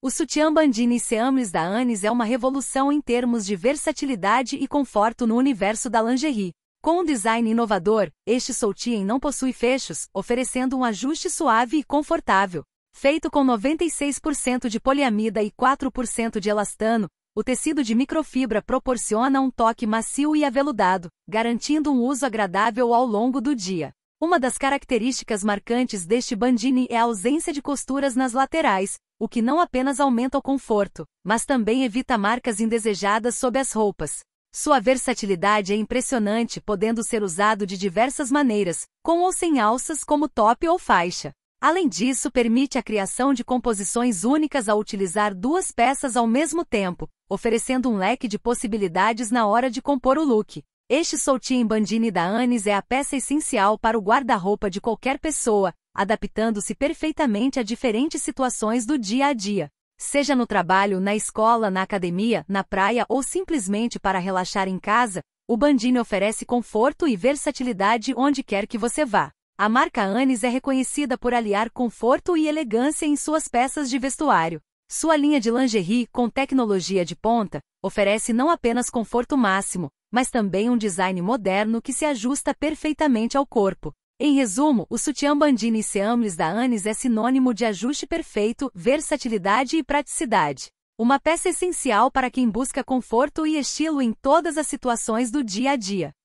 O sutiã Bandini Seamless da Anis é uma revolução em termos de versatilidade e conforto no universo da lingerie. Com um design inovador, este sutiã não possui fechos, oferecendo um ajuste suave e confortável. Feito com 96% de poliamida e 4% de elastano, o tecido de microfibra proporciona um toque macio e aveludado, garantindo um uso agradável ao longo do dia. Uma das características marcantes deste bandini é a ausência de costuras nas laterais, o que não apenas aumenta o conforto, mas também evita marcas indesejadas sob as roupas. Sua versatilidade é impressionante, podendo ser usado de diversas maneiras, com ou sem alças, como top ou faixa. Além disso, permite a criação de composições únicas ao utilizar duas peças ao mesmo tempo, oferecendo um leque de possibilidades na hora de compor o look. Este soltim bandini da Anis é a peça essencial para o guarda-roupa de qualquer pessoa, adaptando-se perfeitamente a diferentes situações do dia a dia. Seja no trabalho, na escola, na academia, na praia ou simplesmente para relaxar em casa, o bandini oferece conforto e versatilidade onde quer que você vá. A marca Anis é reconhecida por aliar conforto e elegância em suas peças de vestuário. Sua linha de lingerie com tecnologia de ponta oferece não apenas conforto máximo, mas também um design moderno que se ajusta perfeitamente ao corpo. Em resumo, o sutiã Bandini Seamles da Anis é sinônimo de ajuste perfeito, versatilidade e praticidade. Uma peça essencial para quem busca conforto e estilo em todas as situações do dia a dia.